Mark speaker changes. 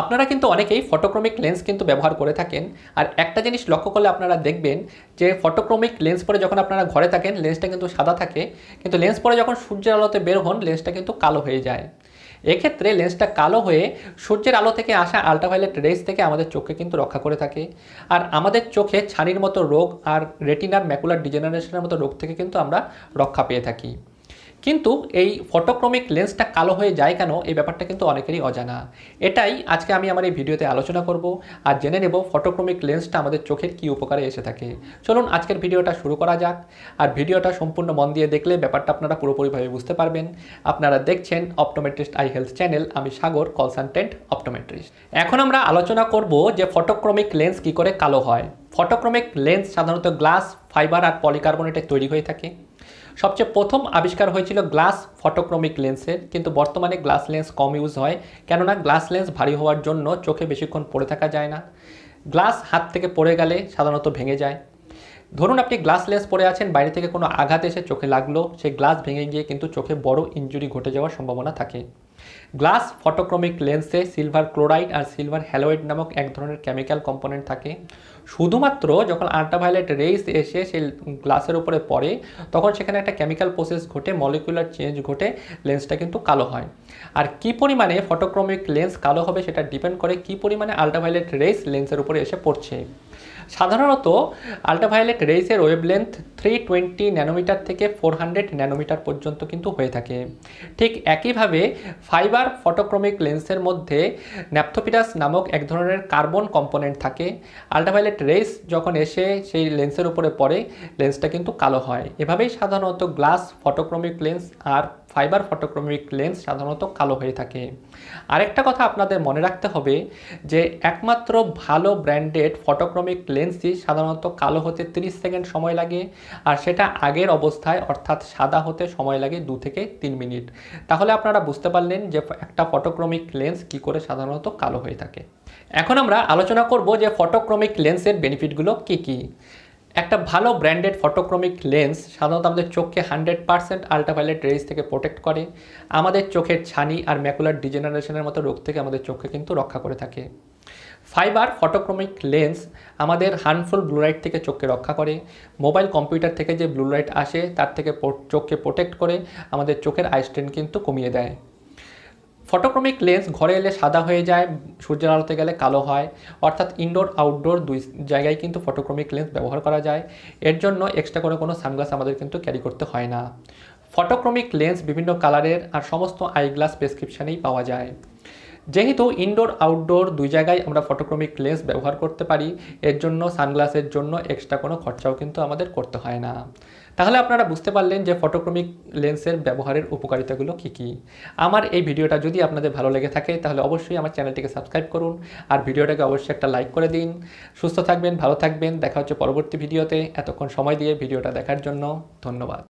Speaker 1: আপনারা কিন্তু অনেকেই ফটোক্রমিক লেন্স কিন্তু ব্যবহার করে থাকেন আর একটা জিনিস লক্ষ্য করলে আপনারা দেখবেন যে ফটোক্রমিক লেন্স পরে যখন আপনারা ঘরে থাকেন লেন্সটা কিন্তু সাদা থাকে কিন্তু লেন্স পরে যখন সূর্যের আলোতে বের হন লেন্সটা কিন্তু কালো হয়ে যায় এক্ষেত্রে লেন্সটা কালো হয়ে সূর্যের আলো থেকে আসা আলট্রাভায়োলেট রেস থেকে আমাদের চোখকে কিন্তু রক্ষা করে থাকে আর আমাদের চোখে ছানির মতো রোগ আর রেটিনার ম্যাকুলার ডিজেনারেশনের মতো রোগ থেকে কিন্তু আমরা রক্ষা পেয়ে থাকি কিন্তু এই ফটোক্রমিক লেন্সটা কালো হয়ে যায় কেন এই ব্যাপারটা কিন্তু অনেকেরই অজানা এটাই আজকে আমি আমার এই ভিডিওতে আলোচনা করব আর জেনে নেব ফটোক্রমিক লেন্সটা আমাদের চোখের কি উপকারে এসে থাকে চলুন আজকের ভিডিওটা শুরু করা যাক আর ভিডিওটা সম্পূর্ণ মন দিয়ে দেখলে ব্যাপারটা আপনারা পুরোপুরিভাবে বুঝতে পারবেন আপনারা দেখছেন অপটোমেট্রিস্ট আই হেলথ চ্যানেল আমি সাগর কনসালটেন্ট অপটোমেট্রিস্ট এখন আমরা আলোচনা করব যে ফটোক্রমিক লেন্স কি করে কালো হয় ফটোক্রমিক লেন্স সাধারণত গ্লাস ফাইবার আর পলিকার্বনেটের তৈরি হয়ে থাকে সবচেয়ে প্রথম আবিষ্কার হয়েছিল গ্লাস ফটোক্রমিক লেন্সের কিন্তু বর্তমানে গ্লাস লেন্স কম ইউজ হয় কেননা গ্লাস লেন্স ভারী হওয়ার জন্য চোখে বেশিক্ষণ পড়ে থাকা যায় না গ্লাস হাত থেকে পড়ে গেলে সাধারণত ভেঙে যায় ধরুন আপনি গ্লাস লেন্স পরে আছেন বাইরে থেকে কোনো আঘাত এসে চোখে লাগলো সেই গ্লাস ভেঙে গিয়ে কিন্তু চোখে বড় ইঞ্জুরি ঘটে যাওয়ার সম্ভাবনা থাকে গ্লাস ফটোক্রমিক লেন্সে সিলভার ক্লোরাইড আর সিলভার হ্যালোয়েড নামক এক ধরনের কেমিক্যাল কম্পোনেন্ট থাকে শুধুমাত্র যখন আল্ট্রাভায়োলেট রেস এসে সেই গ্লাসের উপরে পড়ে তখন সেখানে একটা কেমিক্যাল প্রসেস ঘটে মলিকুলার চেঞ্জ ঘটে লেন্সটা কিন্তু কালো হয় আর কি পরিমাণে ফটোক্রমিক লেন্স কালো হবে সেটা ডিপেন্ড করে কি পরিমাণে আল্ট্রাভায়োলেট রেস লেন্সের উপরে এসে পড়ছে সাধারণত আলট্রাভায়োলেট রেইসের ওয়েবলেন্থ থ্রি টোয়েন্টি ন্যানোমিটার থেকে ফোর হান্ড্রেড ন্যানোমিটার পর্যন্ত কিন্তু হয়ে থাকে ঠিক একইভাবে ফাইবার ফটোক্রমিক লেন্সের মধ্যে ন্যাপথোপিটাস নামক এক ধরনের কার্বন কম্পোনেন্ট থাকে আলট্রাভায়োলেট রেস যখন এসে সেই লেন্সের উপরে পড়ে লেন্সটা কিন্তু কালো হয় এভাবেই সাধারণত গ্লাস ফটোক্রমিক লেন্স আর ফাইবার ফটোক্রোমিক লেন্স সাধারণত কালো হয়ে থাকে আরেকটা কথা আপনাদের মনে রাখতে হবে যে একমাত্র ভালো ব্র্যান্ডেড ফটোক্রোমিক লেন্সই সাধারণত কালো হতে 30 সেকেন্ড সময় লাগে আর সেটা আগের অবস্থায় অর্থাৎ সাদা হতে সময় লাগে দু থেকে তিন মিনিট তাহলে আপনারা বুঝতে পারলেন যে একটা ফটোক্রোমিক লেন্স কি করে সাধারণত কালো হয়ে থাকে এখন আমরা আলোচনা করব যে ফটোক্রোমিক লেন্সের বেনিফিটগুলো কী কী একটা ভালো ব্র্যান্ডেড ফটোক্রমিক লেন্স সাধারণত আমাদের চোখকে হান্ড্রেড পারসেন্ট আলট্রাভাইলেট রেজ থেকে প্রোটেক্ট করে আমাদের চোখের ছানি আর ম্যাকুলার ডিজেনারেশনের মতো রোগ থেকে আমাদের চোখকে কিন্তু রক্ষা করে থাকে ফাইবার ফটোক্রমিক লেন্স আমাদের হার্মফুল ব্লুলাইট থেকে চোখকে রক্ষা করে মোবাইল কম্পিউটার থেকে যে ব্লুলাইট আসে তার থেকে চোখকে প্রোটেক্ট করে আমাদের চোখের আইস্ট্রেন কিন্তু কমিয়ে দেয় ফটোক্রমিক লেন্স ঘরে এলে সাদা হয়ে যায় সূর্যের আলোতে গেলে কালো হয় অর্থাৎ ইনডোর আউটডোর দুই জায়গায় কিন্তু ফটোক্রমিক লেন্স ব্যবহার করা যায় এর জন্য এক্সট্রা করে কোনো সানগ্লাস আমাদের কিন্তু ক্যারি করতে হয় না ফটোক্রমিক লেন্স বিভিন্ন কালারের আর সমস্ত আইগ্লাস প্রেসক্রিপশানেই পাওয়া যায় যেহেতু ইনডোর আউটডোর দুই জায়গায় আমরা ফটোক্রমিক লেন্স ব্যবহার করতে পারি এর জন্য সানগ্লাসের জন্য এক্সট্রা কোনো খরচাও কিন্তু আমাদের করতে হয় না তাহলে আপনারা বুঝতে পারলেন যে ফটোক্রমিক লেন্সের ব্যবহারের উপকারিতাগুলো কী কী আমার এই ভিডিওটা যদি আপনাদের ভালো লেগে থাকে তাহলে অবশ্যই আমার চ্যানেলটিকে সাবস্ক্রাইব করুন আর ভিডিওটাকে অবশ্যই একটা লাইক করে দিন সুস্থ থাকবেন ভালো থাকবেন দেখা হচ্ছে পরবর্তী ভিডিওতে এতক্ষণ সময় দিয়ে ভিডিওটা দেখার জন্য ধন্যবাদ